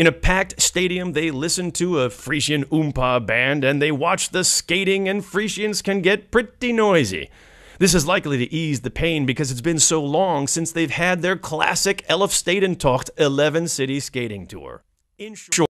In a packed stadium, they listen to a Frisian Oompa band and they watch the skating, and Frisians can get pretty noisy. This is likely to ease the pain because it's been so long since they've had their classic Elfstadentocht 11 city skating tour. In short,